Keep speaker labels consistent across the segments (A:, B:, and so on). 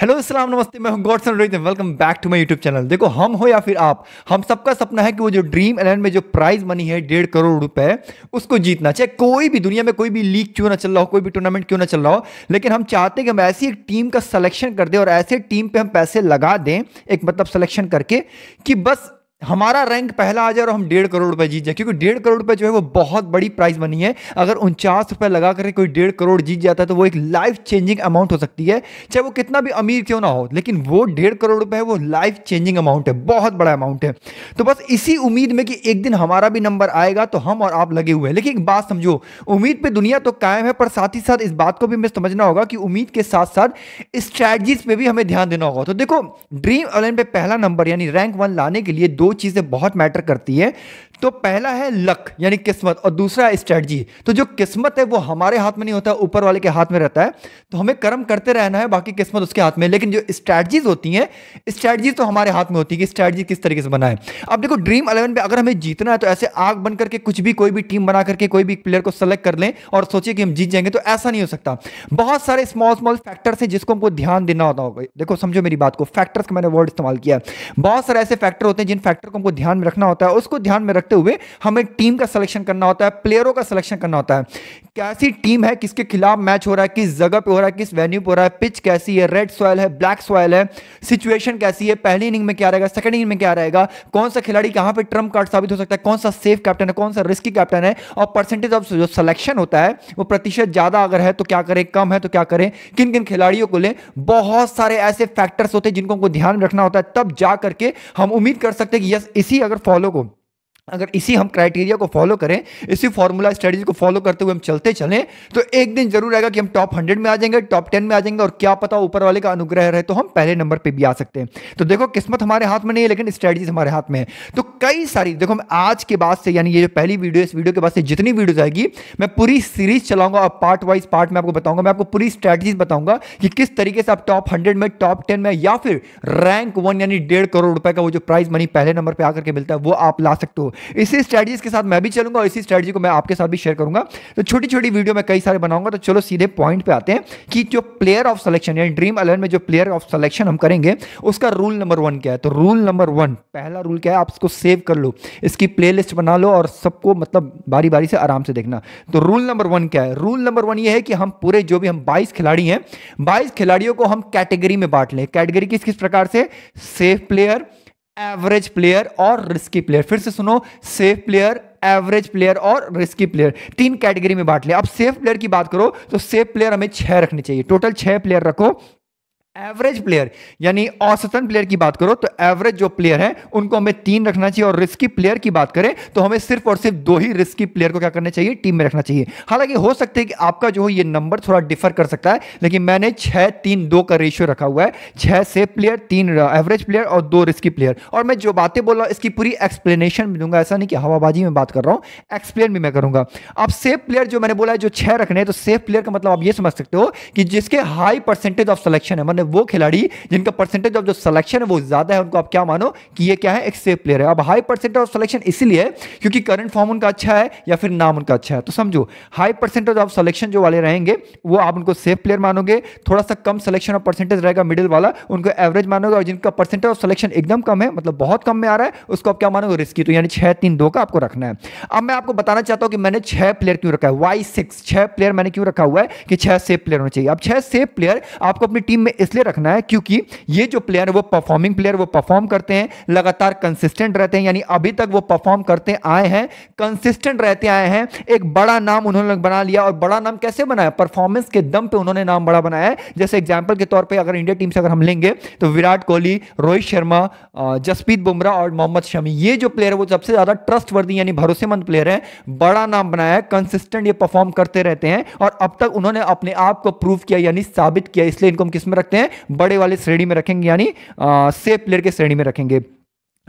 A: hello सलाम नमस्ते मैं सन Rohit welcome back to my YouTube channel देखो हम हो या फिर आप हम सबका सपना है कि वो जो ड्रीम एलेवन में जो प्राइज मनी है डेढ़ करोड़ रुपए उसको जीतना चाहे कोई भी दुनिया में कोई भी लीग क्यों ना चल रहा हो कोई भी टूर्नामेंट क्यों ना चल रहा हो लेकिन हम चाहते हैं कि हम ऐसी एक टीम का सलेक्शन कर दें और ऐसे टीम पर हम पैसे लगा दें एक मतलब सलेक्शन करके कि बस हमारा रैंक पहला आ जाए और हम डेढ़ करोड़ रुपए जीत जाए क्योंकि डेढ़ करोड़ रुपए जो है वो बहुत बड़ी प्राइस बनी है अगर उनचास रुपए लगा करके कोई डेढ़ करोड़ जीत जाता है तो वो एक लाइफ चेंजिंग अमाउंट हो सकती है चाहे वो कितना भी अमीर क्यों ना हो लेकिन वो डेढ़ करोड़ रुपए है वो लाइफ चेंजिंग अमाउंट है बहुत बड़ा अमाउंट है तो बस इसी उम्मीद में कि एक दिन हमारा भी नंबर आएगा तो हम और आप लगे हुए हैं लेकिन एक बात समझो उम्मीद पर दुनिया तो कायम है पर साथ ही साथ इस बात को भी हमें समझना होगा कि उम्मीद के साथ साथ स्ट्रैटजीज पर भी हमें ध्यान देना होगा तो देखो ड्रीम अलेवन पे पहला नंबर यानी रैंक वन लाने के लिए दो चीज़ें बहुत मैटर करती है तो पहला है लक यानी किस्मत और दूसरा है स्ट्रेटजी तो जो किस्मत है वो हमारे हाथ में नहीं होता ऊपर वाले के हाथ में रहता है तो हमें कर्म करते रहना है बाकी किस्मत उसके हाथ में लेकिन जो स्ट्रेटजीज होती हैं स्ट्रेटजी तो हमारे हाथ में होती है कि स्ट्रेटजी किस तरीके से बनाए अब देखो ड्रीम अलेवन पे अगर हमें जीतना है तो ऐसे आग बन करके कुछ भी कोई भी टीम बना करके कोई भी प्लेयर को सेलेक्ट कर लें और सोचिए कि हम जीत जाएंगे तो ऐसा नहीं हो सकता बहुत सारे स्मॉल स्मॉल फैक्टर्स हैं जिसको हमको ध्यान देना होता होगा देखो समझो मेरी बात को फैक्टर्स का मैंने वर्ड इस्तेमाल किया बहुत सारे ऐसे फैक्टर होते हैं जिन फैक्टर को हमको ध्यान में रखना होता है उसको ध्यान में करते हुए हमें टीम का सिलेक्शन करना होता है प्लेयरों का सिलेक्शन करना होता है कैसी टीम है किसके खिलाफ मैच हो रहा है किस जगह पे हो रहा है किस वेन्यू पे हो रहा है पिच कैसी है रेड सॉयल है ब्लैक सॉयल है सिचुएशन कैसी है पहली इनिंग में क्या रहेगा सेकंड इनिंग में क्या रहेगा कौन सा खिलाड़ी कहां पर ट्रम्प कार्ड साबित हो सकता है कौन सा सेफ कैप्टन है कौन सा रिस्की कैप्टन है और परसेंटेज ऑफ जो सिलेक्शन होता है वो प्रतिशत ज़्यादा अगर है तो क्या करें कम है तो क्या करें किन किन खिलाड़ियों को लें बहुत सारे ऐसे फैक्टर्स होते हैं जिनको ध्यान रखना होता है तब जा करके हम उम्मीद कर सकते हैं कि यस इसी अगर फॉलो को अगर इसी हम क्राइटेरिया को फॉलो करें इसी फॉर्मूला स्ट्रेटजी को फॉलो करते हुए हम चलते चलें तो एक दिन जरूर आएगा कि हम टॉप हंड्रेड में आ जाएंगे टॉप टेन में आ जाएंगे और क्या पता ऊपर वाले का अनुग्रह रहे तो हम पहले नंबर पर भी आ सकते हैं तो देखो किस्मत हमारे हाथ में नहीं है लेकिन स्ट्रेटजीज हमारे हाथ में है तो कई सारी देखो हम आज के बाद से यानी ये जो पहली वीडियो इस वीडियो के बाद से जितनी वीडियोज आएगी मैं पूरी सीरीज चलाऊंगा और पार्ट वाइज पार्ट में आपको बताऊंगा मैं आपको पूरी स्ट्रैटेजीज बताऊंगा कि किस तरीके से आप टॉप हंड्रेड में टॉप टेन में या फिर रैंक वन यानी डेढ़ करोड़ रुपए का वो जो प्राइज मनी पहले नंबर पर आकर के मिलता है वो आप ला सकते हो इसी स्ट्रैटेजीज के साथ मैं भी चलूंगा और इसी स्ट्रैटेजी को मैं आपके साथ भी शेयर करूंगा तो छोटी छोटी वीडियो मैं कई सारे बनाऊंगा तो चलो सीधे पॉइंट पे आते हैं कि जो प्लेयर ऑफ सिलेक्शन यानी ड्रीम अलेवन में जो प्लेयर ऑफ सिलेक्शन हम करेंगे उसका रूल नंबर वन क्या है तो रूल नंबर वन पहला रूल क्या है आप इसको सेव कर लो इसकी प्ले बना लो और सबको मतलब बारी बारी से आराम से देखना तो रूल नंबर वन क्या है रूल नंबर वन ये है कि हम पूरे जो भी हम बाईस खिलाड़ी हैं बाईस खिलाड़ियों को हम कैटेगरी में बांट लें कैटेगरी किस किस प्रकार से सेफ प्लेयर एवरेज प्लेयर और रिस्की प्लेयर फिर से सुनो सेफ प्लेयर एवरेज प्लेयर और रिस्की प्लेयर तीन कैटेगरी में बांट लिया अब सेफ प्लेयर की बात करो तो सेफ प्लेयर हमें छह रखने चाहिए टोटल छह प्लेयर रखो एवरेज प्लेयर यानी औसतन प्लेयर की बात करो तो एवरेज जो प्लेयर है उनको हमें तीन रखना चाहिए और रिस्की प्लेयर की बात करें तो हमें सिर्फ और सिर्फ दो ही रिस्की प्लेयर को क्या करना चाहिए टीम में रखना चाहिए हालांकि हो सकते हैं कि आपका जो ये नंबर थोड़ा डिफर कर सकता है लेकिन मैंने छह तीन दो का रेशियो रखा हुआ है छह सेफ प्लेयर तीन एवरेज प्लेयर और दो रिस्की प्लेयर और मैं जो बातें बोल रहा हूं इसकी पूरी एक्सप्लेनेशन भी दूंगा ऐसा नहीं कि हवाबाजी में बात कर रहा हूं एक्सप्लेन भी मैं करूंगा अब सेफ प्लेयर जो मैंने बोला है जो छह रखने तो सेफ प्लेयर का मतलब आप ये समझ सकते हो कि जिसके हाई परसेंटेज ऑफ सिलेक्शन है मतलब वो खिलाड़ी जिनका परसेंटेज ऑफ जो सिलेक्शन है वो ज़्यादा है उनको आप क्या मानो कि ये क्या है एक सेफ प्लेयर है अब हाई परसेंटेज ऑफ सिलेक्शन इसीलिए क्योंकि करंट फॉर्म उनका अच्छा है या फिर नाम उनका अच्छा है तो समझो हाई परसेंटेज ऑफ सिलेक्शन जो वाले रहेंगे वो आप उनको सेफ प्लेयर मानोगे थोड़ा सा कम सिलेक्शन ऑफ परसेंटेज रहेगा मिडिल वाला उनको एवरेज मानोगे और जिनका परसेंटेज ऑफ सिलेक्शन एकदम कम है मतलब बहुत कम में आ रहा है उसको आप क्या मानोगे रिस्की तो यानी छह तीन दो का आपको रखना है अब मैं आपको बताना चाहता हूं कि मैंने छह प्लेयर क्यों रखा है वाई सिक्स छह प्लेयर मैंने क्यों रखा हुआ है कि छह सेफ प्लेयर होना चाहिए अब छह सेफ प्लेयर आपको अपनी टीम में इसलिए इसलिए रखना है क्योंकि ये जो प्लेयर वो परफॉर्मिंग प्लेयर वो परफॉर्म करते हैं लगातार कंसिस्टेंट रहते हैं यानी अभी तक वो परफॉर्म करते आए हैं कंसिस्टेंट रहते आए हैं एक बड़ा नाम उन्होंने बना लिया और बड़ा नाम कैसे बनाया परफॉर्मेंस के दम पे उन्होंने नाम बड़ा बनाया जैसे एग्जाम्पल के तौर पर अगर इंडिया टीम से अगर हम लेंगे तो विराट कोहली रोहित शर्मा जसप्रीत बुमराह और मोहम्मद शमी ये जो प्लेयर है वो सबसे ज़्यादा ट्रस्ट यानी भरोसेमंद प्लेयर है बड़ा नाम बनाया है कंसिस्टेंट ये परफॉर्म करते रहते हैं और अब तक उन्होंने अपने आप को प्रूव किया यानी साबित किया इसलिए इनको हम किसमें रखते हैं हैं बड़े वाले श्रेणी में रखेंगे यानी सेफ प्लेयर के श्रेणी में रखेंगे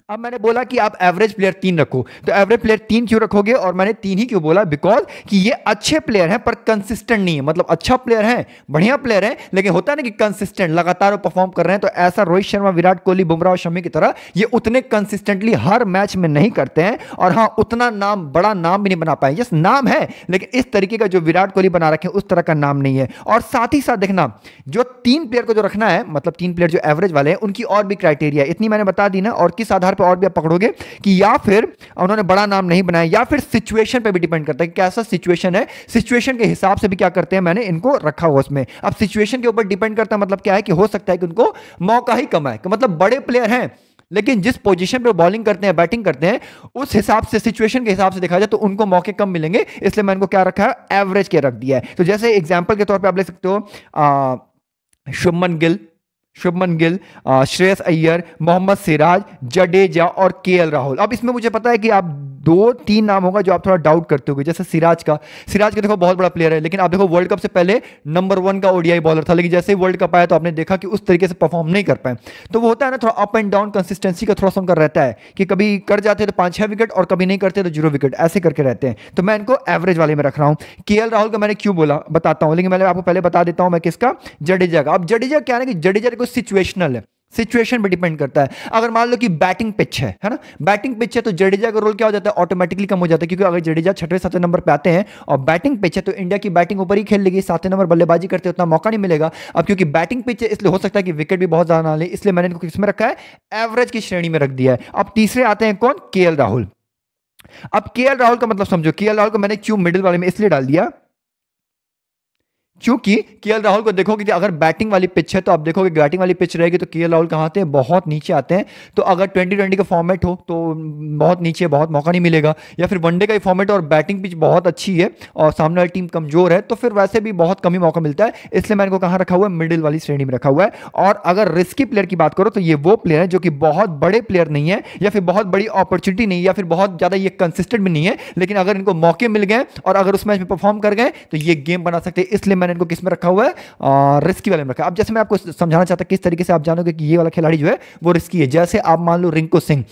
A: अब मैंने बोला कि आप एवरेज प्लेयर तीन रखो तो एवरेज प्लेयर तीन क्यों रखोगे और मैंने तीन ही क्यों बोला बिकॉज कि ये अच्छे प्लेयर हैं पर कंसिस्टेंट नहीं है मतलब अच्छा प्लेयर है बढ़िया प्लेयर है लेकिन होता है ना कि कंसिस्टेंट लगातार वो परफॉर्म कर रहे हैं तो ऐसा रोहित शर्मा विराट कोहली बुमराह और शमी की तरह ये उतने कंसिस्टेंटली हर मैच में नहीं करते हैं और हाँ उतना नाम बड़ा नाम भी नहीं बना पाए यस नाम है लेकिन इस तरीके का जो विराट कोहली बना रखे उस तरह का नाम नहीं है और साथ ही साथ देखना जो तीन प्लेयर को जो रखना है मतलब तीन प्लेयर जो एवरेज वाले हैं उनकी और भी क्राइटेरिया इतनी मैंने बता दी ना और किस आधार पे और भी आप पकड़ोगे कि या फिर उन्होंने बड़ा नाम नहीं बनाया या फिर सिचुएशन पे भी डिपेंड करता है कि कैसा सिचुएशन है सिचुएशन के हिसाब से भी क्या करते हैं मैंने इनको रखा हुआ उसमें अब सिचुएशन के ऊपर डिपेंड करता है मतलब क्या है कि हो सकता है कि उनको मौका ही कम है मतलब बड़े प्लेयर हैं लेकिन जिस पोजीशन पे बॉलिंग करते हैं बैटिंग करते हैं उस हिसाब से सिचुएशन के हिसाब से देखा जाए तो उनको मौके कम मिलेंगे इसलिए मैंने क्या रखा है एवरेज के रख दिया है तो जैसे एग्जांपल के तौर पे आप ले सकते हो शुभमन गिल शुभमन गिल श्रेयस अय्यर मोहम्मद सिराज जडेजा और के राहुल अब इसमें मुझे पता है कि आप दो तीन नाम होगा जो आप थोड़ा डाउट करते हो जैसे सिराज का सिराज का देखो बहुत बड़ा प्लेयर है लेकिन आप देखो वर्ल्ड कप से पहले नंबर वन का ओडीआई बॉलर था लेकिन जैसे ही वर्ल्ड कप आया तो आपने देखा कि उस तरीके से परफॉर्म नहीं कर पाए तो वो होता है ना थोड़ा अप एंड डाउन कंसिस्टेंसी का थोड़ा सा उनका रहता है कि कभी कर जाते तो पांच छह विकेट और कभी नहीं करते तो जीरो विकेट ऐसे करके रहते हैं तो मैं इनको एवरेज वाले में रख रहा हूँ के राहुल का मैंने क्यों बोला बताता हूँ लेकिन मैंने आपको पहले बता देता हूँ मैं किसका जडेजा का अब जडेजा क्या है कि जडेजा कुछ सिचुएशनल है सिचुएशन पे डिपेंड करता है अगर मान लो कि बैटिंग पिच है है ना बैटिंग पिच है तो जडेजा का रोल क्या हो जाता है ऑटोमेटिकली कम हो जाता है क्योंकि अगर जडेजा छठवें सातवें नंबर पे आते हैं और बैटिंग पिच है तो इंडिया की बैटिंग ऊपर ही खेल लेगी सातवें नंबर बल्लेबाजी करते उतना मौका नहीं मिलेगा अब क्योंकि बैटिंग पिच है इसलिए हो सकता है कि विकेट भी बहुत ज़्यादा ना ले इसलिए मैंने इनको किसमें रखा है एवरेज की श्रेणी में रख दिया है अब तीसरे आते हैं कौन के राहुल अब के राहुल का मतलब समझो के राहुल को मैंने क्यों मिडिल वाले में इसलिए डाल दिया क्योंकि के राहुल को देखोगे कि अगर बैटिंग वाली पिच है तो आप देखोगे बैटिंग वाली पिच रहेगी तो के राहुल कहाँ आते हैं बहुत नीचे आते हैं तो अगर ट्वेंटी ट्वेंटी का फॉर्मेट हो तो बहुत नीचे बहुत मौका नहीं मिलेगा या फिर वनडे का ही फॉर्मेट और बैटिंग पिच बहुत अच्छी है और सामने वाली टीम कमजोर है तो फिर वैसे भी बहुत कम ही मौका मिलता है इसलिए मैंने इनको कहाँ रखा हुआ है मिडिल वाली श्रेणी में रखा हुआ है और अगर रिस्की प्लेयर की बात करो तो ये वो प्लेयर है जो कि बहुत बड़े प्लेयर नहीं है या फिर बहुत बड़ी अपॉर्चुनिटी नहीं या फिर बहुत ज़्यादा ये कंसिस्टेंट भी नहीं है लेकिन अगर इनको मौके मिल गए और अगर उस मैच में परफॉर्म कर गए तो ये गेम बना सकते हैं इसलिए मैंने इनको किस में रखा हुआ है और रिस्की वाले में रखा अब जैसे मैं आपको समझाना चाहता किस तरीके से आप जानोगे कि ये वाला खिलाड़ी जो है वो रिस्की है जैसे आप मान लो रिंकू सिंह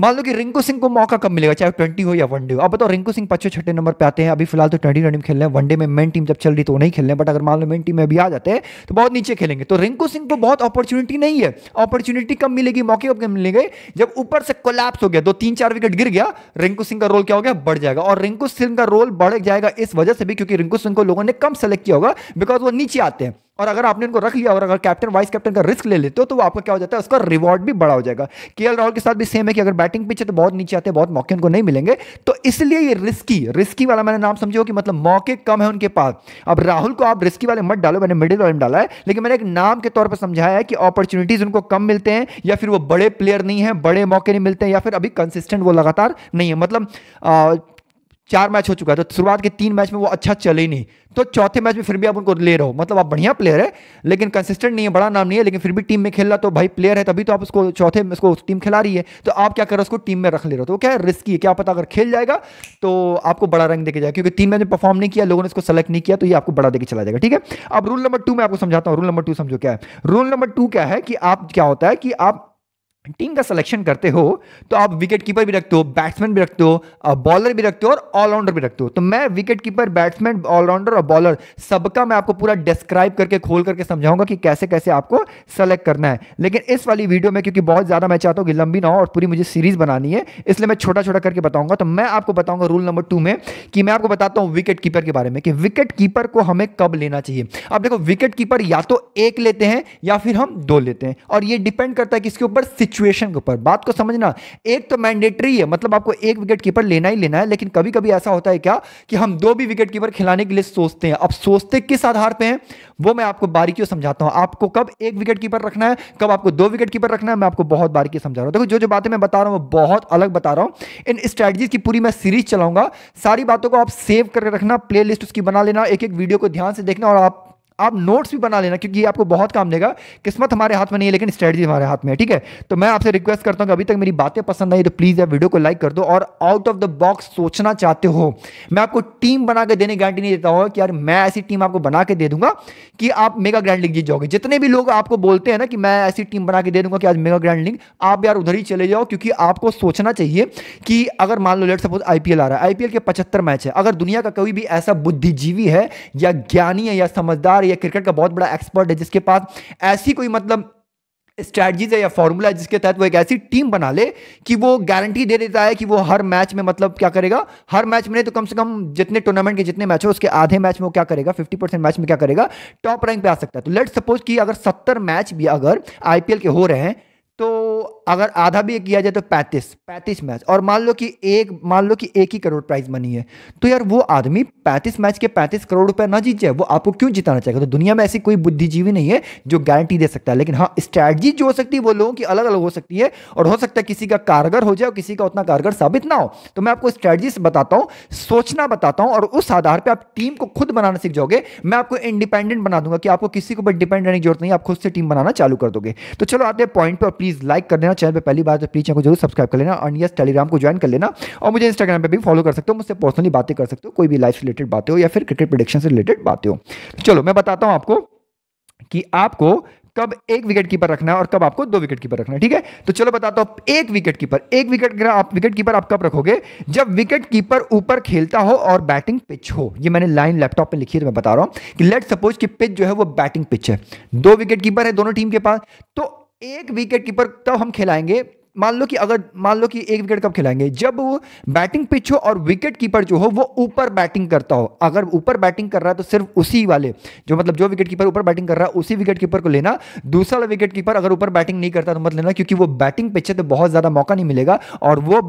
A: मान लो कि रिंकू सिंह को मौका कब मिलेगा चाहे ट्वेंटी हो या वनडे हो अब बताओ रिंकू सिंह पच्चीस छठे नंबर पे आते हैं अभी फिलहाल तो ट्वेंटी ट्वेंटी खेल रहे हैं वनडे में मेन टीम जब चल रही तो नहीं खेल रहे बट अगर मान लो मेन टीम में भी आ जाते हैं तो बहुत नीचे खेलेंगे तो रिंकू सिंह को बहुत अपॉर्चुनिटी नहीं है अपॉर्चुनिटी कब मिलेगी मौके कब मिलेंगे जब ऊपर से कोलैप्स हो गया दो तीन चार विकेट गिर गया रिंकू सिंह का रोल क्या हो गया बढ़ जाएगा और रिंकू सिंह का रोल बढ़ जाएगा इस वजह से भी क्योंकि रिंकू सिंह को लोगों ने कम सेलेक्ट किया होगा बिकॉज वो नीचे आते हैं और अगर आपने उनको रख लिया और अगर कैप्टन वाइस कैप्टन का रिस्क ले लेते हो तो वो आपका क्या हो जाता है उसका रिवॉर्ड भी बड़ा हो जाएगा के राहुल के साथ भी सेम है कि अगर बैटिंग पीछे तो बहुत नीचे आते हैं बहुत मौके उनको नहीं मिलेंगे तो इसलिए ये रिस्की रिस्की वाला मैंने नाम समझो कि मतलब मौके कम है उनके पास अब राहुल को आप रिस्की वाले मत डालो मैंने मिडिल वाले डाला है लेकिन मैंने एक नाम के तौर पर समझाया है कि अपॉर्चुनिटीज उनको कम मिलते हैं या फिर वो बड़े प्लेयर नहीं है बड़े मौके नहीं मिलते हैं या फिर अभी कंसिस्टेंट वो लगातार नहीं है मतलब चार मैच हो चुका है तो शुरुआत के तीन मैच में वो अच्छा चले ही नहीं तो चौथे मैच में फिर भी आप उनको ले रहे हो मतलब आप बढ़िया प्लेयर है लेकिन कंसिस्टेंट नहीं है बड़ा नाम नहीं है लेकिन फिर भी टीम में खेल रहा तो भाई प्लेयर है तभी तो आप उसको चौथे में उसको टीम खिला रही है तो आप क्या करो उसको टीम में रख ले रहे हो तो क्या है रिस्की है क्या पता अगर खेल जाएगा तो आपको बड़ा रंग देके जाएगा क्योंकि तीन मैच में परफॉर्म नहीं किया लोगों ने इसको सेलेक्ट नहीं किया तो ये आपको बड़ा देके चला जाएगा ठीक है अब रूल नंबर टू में आपको समझाता हूँ रूल नंबर टू समझो क्या है रूल नंबर टू क्या है कि आप क्या होता है कि आप टीम का सिलेक्शन करते हो तो आप विकेट कीपर भी रखते हो बैट्समैन भी रखते हो बॉलर भी रखते हो और ऑलराउंडर भी रखते हो तो मैं विकेट कीपर बैट्समैन ऑलराउंडर और बॉलर सबका मैं आपको पूरा डिस्क्राइब करके खोल करके समझाऊंगा कि कैसे कैसे आपको सेलेक्ट करना है लेकिन इस वाली वीडियो में क्योंकि बहुत ज़्यादा मैं चाहता हूँ कि लंबी ना हो और पूरी मुझे सीरीज़ बनानी है इसलिए मैं छोटा छोटा करके बताऊंगा तो मैं आपको बताऊंगा रूल नंबर टू में कि मैं आपको बताता हूँ विकेट कीपर के बारे में कि विकेट कीपर को हमें कब लेना चाहिए अब देखो विकेट कीपर या तो एक लेते हैं या फिर हम दो लेते हैं और ये डिपेंड करता है कि इसके ऊपर सिचुएशन के ऊपर बात को समझना एक तो मैंडेटरी है मतलब आपको एक विकेट कीपर लेना ही लेना है लेकिन कभी कभी ऐसा होता है क्या कि हम दो भी विकेट कीपर खिलाने के लिए सोचते हैं अब सोचते किस आधार पर हैं वो मैं आपको बारीकियों समझाता हूं आपको कब एक विकेट कीपर रखना है कब आपको दो विकेट कीपर रखना है मैं आपको बहुत बारीकी समझा रहा हूं देखो जो जो बातें मैं बता रहा हूं वो बहुत अलग बता रहा हूँ इन स्ट्रेटजीज की पूरी मैं सीरीज चलाऊंगा सारी बातों को आप सेव करके रखना प्लेलिस्ट उसकी बना लेना एक एक वीडियो को ध्यान से देखना और आप आप नोट्स भी बना लेना क्योंकि ये आपको बहुत काम देगा किस्मत हमारे हाथ में नहीं है लेकिन स्ट्रेटजी हमारे हाथ में है ठीक है तो मैं आपसे रिक्वेस्ट करता हूँ कि अभी तक मेरी बातें पसंद आई तो प्लीज़ यार वीडियो को लाइक कर दो और आउट ऑफ द बॉक्स सोचना चाहते हो मैं आपको टीम बना के देने गारंटी नहीं देता हूं कि यार मैं ऐसी टीम आपको बना के दे दूंगा कि आप मेगा ग्रैंड लिंग जीत जाओगे जितने भी लोग आपको बोलते हैं ना कि मैं ऐसी टीम बना के दे दूंगा कि आज मेगा ग्रैंड लिंग आप यार उधर ही चले जाओ क्योंकि आपको सोचना चाहिए कि अगर मान लो लेट सपोज आईपीएल आ रहा है आईपीएल के पचहत्तर मैच है अगर दुनिया का कोई भी ऐसा बुद्धिजीवी है या ज्ञानी है या समझदार और ये क्रिकेट का बहुत बड़ा एक्सपर्ट है जिसके पास ऐसी कोई मतलब स्ट्रैटीज है या फॉर्मूला है जिसके तहत वो एक ऐसी टीम बना ले कि वो गारंटी दे देता है कि वो हर मैच में मतलब क्या करेगा हर मैच में नहीं तो कम से कम जितने टूर्नामेंट के जितने मैच हो उसके आधे मैच में वो क्या करेगा 50 परसेंट मैच में क्या करेगा टॉप रैंक पे आ सकता है तो लेट सपोज कि अगर सत्तर मैच भी अगर आईपीएल के हो रहे हैं तो अगर आधा भी किया जाए तो पैंतीस पैंतीस मैच और मान लो कि एक मान लो कि एक ही करोड़ प्राइज मनी है तो यार वो आदमी पैंतीस मैच के पैंतीस करोड़ रुपए ना जीत जाए वो आपको क्यों जिताना चाहेगा तो दुनिया में ऐसी कोई बुद्धिजीवी नहीं है जो गारंटी दे सकता है लेकिन हाँ स्ट्रैटजी जो हो सकती है वो लोगों की अलग अलग हो सकती है और हो सकता है किसी का कारगर हो जाए और किसी का उतना कारगर साबित ना हो तो मैं आपको स्ट्रैटजी बताता हूँ सोचना बताता हूँ और उस आधार पर आप टीम को खुद बनाना सीख जाओगे मैं आपको इंडिपेंडेंट बना दूंगा कि आपको किसी के ऊपर डिपेंड रहने की जरूरत नहीं आप खुद से टीम बनाना चालू कर दोगे तो चलो आते हैं पॉइंट पर प्लीज लाइक कर देना लेना चैनल पर पहली बार तो प्लीज चैनल को जरूर सब्सक्राइब कर लेना और यस टेलीग्राम को ज्वाइन कर लेना और मुझे इंस्टाग्राम पर भी फॉलो कर सकते हो मुझसे पर्सनली बातें कर सकते हो कोई भी लाइफ रिलेटेड बातें हो या फिर क्रिकेट प्रोडिक्शन से रिलेटेड बातें हो चलो मैं बताता हूँ आपको कि आपको कब एक विकेट कीपर रखना है और कब आपको दो विकेट कीपर रखना है ठीक है तो चलो बताता हूं एक विकेट कीपर एक विकेट आप विकेट कीपर आप कब रखोगे जब विकेट कीपर ऊपर खेलता हो और बैटिंग पिच हो ये मैंने लाइन लैपटॉप पे लिखी है तो मैं बता रहा हूं कि लेट सपोज कि पिच जो है वो बैटिंग पिच है दो विकेट कीपर है दोनों टीम के पास तो एक विकेट कीपर तब हम खिलाएंगे मान लो कि अगर मान लो कि एक विकेट कब खिलाएंगे जब वो बैटिंग पिच हो और विकेट कीपर जो हो वो ऊपर बैटिंग करता हो अगर ऊपर बैटिंग कर रहा है तो सिर्फ उसी वाले जो मतलब जो विकेट कीपर ऊपर बैटिंग कर रहा है उसी विकेट कीपर को लेना दूसरा वाला विकेट कीपर अगर ऊपर बैटिंग नहीं करता तो मत लेना क्योंकि वो बैटिंग पिच है तो बहुत ज़्यादा मौका नहीं मिलेगा और वो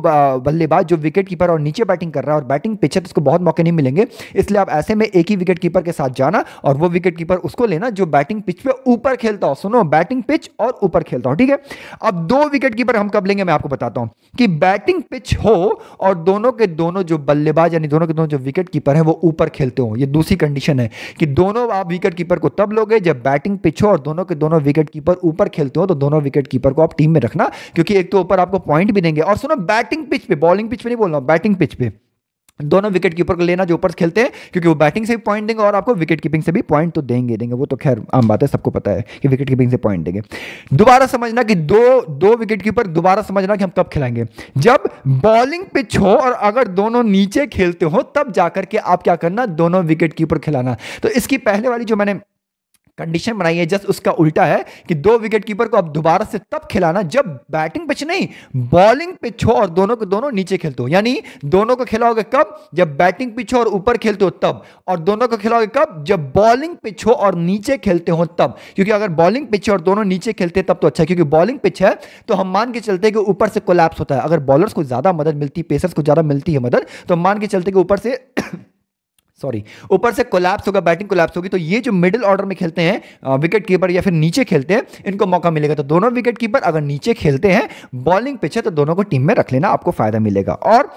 A: बल्लेबाज जो विकेट कीपर और नीचे बैटिंग कर रहा है और बैटिंग पिच है तो उसको बहुत मौके नहीं मिलेंगे इसलिए आप ऐसे में एक ही विकेट कीपर के साथ जाना और वो विकेट कीपर उसको लेना जो बैटिंग पिच पे ऊपर खेलता हो सुनो बैटिंग पिच और ऊपर खेलता हो ठीक है अब दो विकेट कीपर हम कब लेंगे मैं आपको बताता हूं कि बैटिंग पिच हो और दोनों के दोनों जो बल्लेबाज यानी दोनों के दोनों जो विकेट कीपर है वो ऊपर खेलते हो ये दूसरी कंडीशन है कि दोनों आप विकेट कीपर को तब लोगे जब बैटिंग पिच हो और दोनों के दोनों विकेट कीपर ऊपर खेलते हो तो दोनों विकेट कीपर को आप टीम में रखना क्योंकि एक तो ऊपर आपको पॉइंट भी देंगे और सुनो बैटिंग पिच पे बॉलिंग पिच पे नहीं बोल रहा हूं बैटिंग पिच पे दोनों विकेट कीपर को लेना जो ऊपर खेलते हैं क्योंकि वो बैटिंग से भी पॉइंट देंगे और आपको विकेट कीपिंग से भी पॉइंट तो देंगे देंगे वो तो खैर आम बात है सबको पता है कि विकेट कीपिंग से पॉइंट देंगे दोबारा समझना कि दो दो विकेट कीपर दोबारा समझना कि हम कब खिलाएंगे जब बॉलिंग पिच हो और अगर दोनों नीचे खेलते हो तब जाकर के आप क्या करना दोनों विकेट कीपर खिलाना तो इसकी पहले वाली जो मैंने कंडीशन बनाई है जस्ट उसका उल्टा है कि दो विकेट कीपर को अब दोबारा से तब खिलाना जब बैटिंग पिच नहीं बॉलिंग पिच हो और दोनों को दोनों नीचे खेलते हो यानी दोनों को खिलाओगे कब जब बैटिंग पिच हो और ऊपर खेलते हो तब और दोनों को खिलाओगे कब जब बॉलिंग पिच हो और नीचे खेलते हो तब क्योंकि अगर बॉलिंग पिच और दोनों नीचे खेलते तब तो अच्छा क्योंकि बॉलिंग पिच है तो हम मान के चलते कि ऊपर से कोलैप्स होता है अगर बॉलर्स को ज़्यादा मदद मिलती पेसर्स को ज़्यादा मिलती है मदद तो मान के चलते कि ऊपर से सॉरी ऊपर से कोलैप्स होगा बैटिंग कोलैप्स होगी तो ये जो मिडिल ऑर्डर में खेलते हैं विकेट कीपर या फिर नीचे खेलते हैं इनको मौका मिलेगा तो दोनों विकेट कीपर अगर नीचे खेलते हैं बॉलिंग पिच है तो दोनों को टीम में रख लेना आपको फायदा मिलेगा और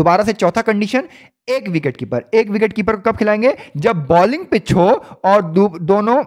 A: दोबारा से चौथा कंडीशन एक विकेट कीपर एक विकेट कीपर को कब खिलाएंगे जब बॉलिंग पिच हो और दोनों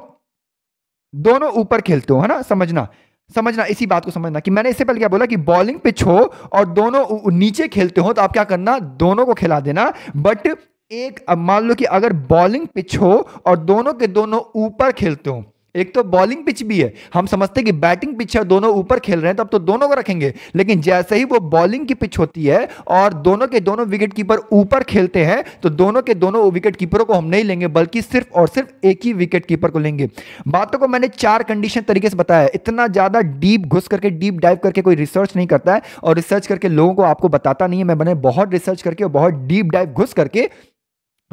A: दोनों ऊपर खेलते हो है ना समझना समझना इसी बात को समझना कि मैंने इससे पहले क्या बोला कि बॉलिंग पिच हो और दोनों नीचे खेलते हो तो आप क्या करना दोनों को खिला देना बट एक अब मान लो कि अगर बॉलिंग पिच हो और दोनों के दोनों ऊपर खेलते हो एक तो बॉलिंग पिच भी है हम समझते हैं कि बैटिंग पिच है दोनों ऊपर खेल रहे हैं तो अब तो दोनों को रखेंगे लेकिन जैसे ही वो बॉलिंग की पिच होती है और दोनों के दोनों विकेट कीपर ऊपर खेलते हैं तो दोनों के दोनों विकेट कीपरों को हम नहीं लेंगे बल्कि सिर्फ और सिर्फ एक ही विकेट कीपर को लेंगे बातों को मैंने चार कंडीशन तरीके से बताया इतना ज़्यादा डीप घुस करके डीप डाइव करके कोई रिसर्च नहीं करता है और रिसर्च करके लोगों को आपको बताता नहीं है मैं मैंने बहुत रिसर्च करके और बहुत डीप डाइव घुस करके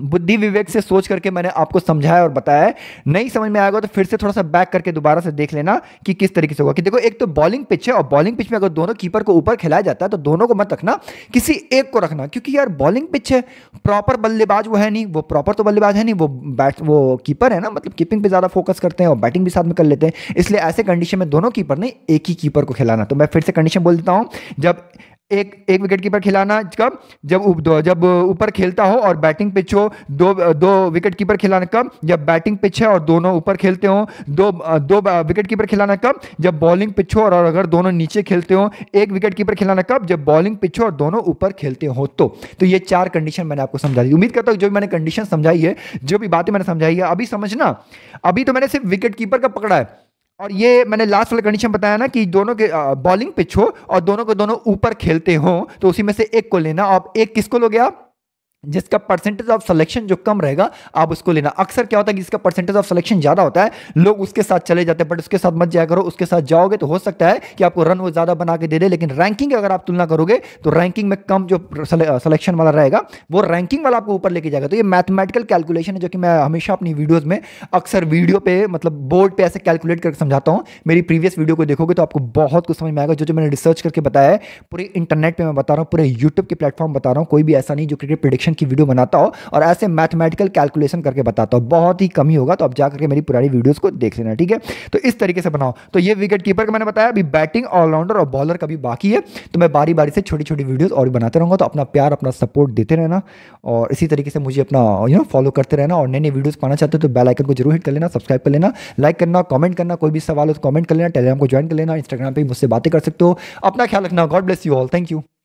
A: बुद्धि विवेक से सोच करके मैंने आपको समझाया और बताया नहीं समझ में आएगा तो फिर से थोड़ा सा बैक करके दोबारा से देख लेना कि किस तरीके से होगा कि देखो एक तो बॉलिंग पिच है और बॉलिंग पिच में अगर दोनों कीपर को ऊपर खिलाया जाता है तो दोनों को मत रखना किसी एक को रखना क्योंकि यार बॉलिंग पिच है प्रॉपर बल्लेबाज वो है नहीं वो प्रॉपर तो बल्लेबाज है नहीं वो बैट वो कीपर है ना मतलब कीपिंग पर ज़्यादा फोकस करते हैं और बैटिंग भी साथ में कर लेते हैं इसलिए ऐसे कंडीशन में दोनों कीपर नहीं एक ही कीपर को खिलाना तो मैं फिर से कंडीशन बोल देता हूँ जब एक एक विकेट कीपर खिलाना कब जब जब ऊपर खेलता हो और बैटिंग पिच हो दो दो विकेट कीपर खिलाना कब जब बैटिंग पिच है और दोनों ऊपर खेलते हो दो दो विकेट कीपर खिलाना कब जब बॉलिंग पिच हो और अगर दोनों नीचे खेलते हो एक विकेट कीपर खिलाना कब जब बॉलिंग पिच हो और दोनों ऊपर खेलते हो तो तो ये चार कंडीशन मैंने आपको समझा दी उम्मीद करता हूँ जो भी मैंने कंडीशन समझाई है जो भी बातें मैंने समझाई है अभी समझना अभी तो मैंने सिर्फ विकेट कीपर का पकड़ा है और ये मैंने लास्ट वाला कंडीशन बताया ना कि दोनों के बॉलिंग पिच हो और दोनों को दोनों ऊपर खेलते हों तो उसी में से एक को लेना आप एक किसको लोगे आप जिसका परसेंटेज ऑफ सिलेक्शन जो कम रहेगा आप उसको लेना अक्सर क्या होता है कि जिसका परसेंटेज ऑफ सिलेक्शन ज़्यादा होता है लोग उसके साथ चले जाते हैं बट उसके साथ मत जाया करो उसके साथ जाओगे तो हो सकता है कि आपको रन वो ज़्यादा बना के दे दे लेकिन रैंकिंग अगर आप तुलना करोगे तो रैंकिंग में कम जो सिलेक्शन वाला रहेगा वो रैंकिंग वाला आपको ऊपर लेके जाएगा तो ये मैथमेटिकल कैलकुलेशन है जो कि मैं हमेशा अपनी वीडियोज़ में अक्सर वीडियो पे मतलब बोर्ड पर ऐसे कैलकुलेट करके समझाता हूँ मेरी प्रीवियस वीडियो को देखोगे तो आपको बहुत कुछ समझ में आएगा जो जो मैंने रिसर्च करके बताया है पूरे इंटरनेट पर मैं बता रहा हूँ पूरे यूट्यूब के प्लेटफॉर्म बता रहा हूँ कोई भी ऐसा नहीं जो क्रिकेट प्रिडिक्शन की वीडियो बनाता हूँ और ऐसे मैथमेटिकल कैलकुलेशन करके बताता हूँ बहुत ही कमी होगा तो आप जाकर के मेरी पुरानी वीडियोज़ को देख लेना ठीक है तो इस तरीके से बनाओ तो ये विकेट कीपर का मैंने बताया अभी बैटिंग ऑलराउंडर और बॉलर का भी बाकी है तो मैं बारी बारी से छोटी छोटी वीडियोज़ और बनाते रहूँगा तो अपना प्यार अपना सपोर्ट देते रहना और इसी तरीके से मुझे अपना यू नो फॉलो करते रहना और नई नए वीडियोज़ पाना चाहते हो तो बेल आइकन को जरूर हिट कर लेना सब्सक्राइब कर लेना लाइक करना कमेंट करना कोई भी सवाल हो तो कमेंट कर लेना टेलीग्राम को ज्वाइन कर लेना इंस्टाग्राम पर मुझसे बातें कर सकते हो अपना ख्याल रखना God bless you all thank you